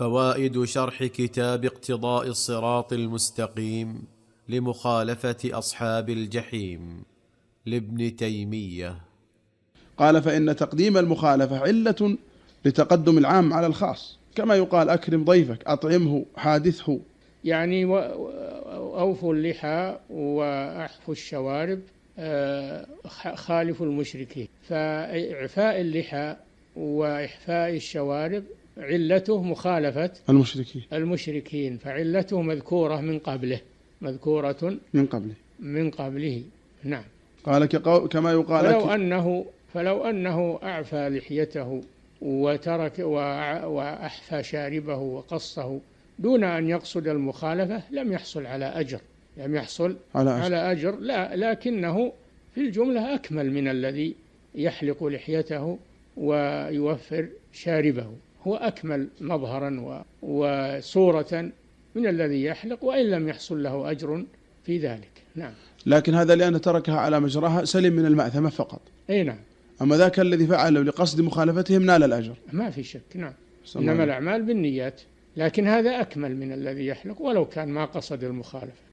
فوائد شرح كتاب اقتضاء الصراط المستقيم لمخالفه اصحاب الجحيم لابن تيميه قال فان تقديم المخالفه عله لتقدم العام على الخاص كما يقال اكرم ضيفك اطعمه حادثه يعني اوفوا اللحى واحفوا الشوارب آه، خالفوا المشركين فاعفاء اللحى واحفاء الشوارب علته مخالفة المشركين المشركين فعلته مذكورة من قبله مذكورة من قبله من قبله نعم قال كما يقال فلو أنه فلو أنه أعفى لحيته وترك وأحفى شاربه وقصه دون أن يقصد المخالفة لم يحصل على أجر لم يحصل على أجر, على أجر لا لكنه في الجملة أكمل من الذي يحلق لحيته ويوفر شاربه هو أكمل مظهرا وصورة من الذي يحلق وإن لم يحصل له أجر في ذلك نعم لكن هذا لأن تركها على مجراها سلم من المأثمة فقط أي نعم أما ذاك الذي فعله لقصد مخالفتهم نال الأجر ما في شك نعم إنما الأعمال بالنيات لكن هذا أكمل من الذي يحلق ولو كان ما قصد المخالفة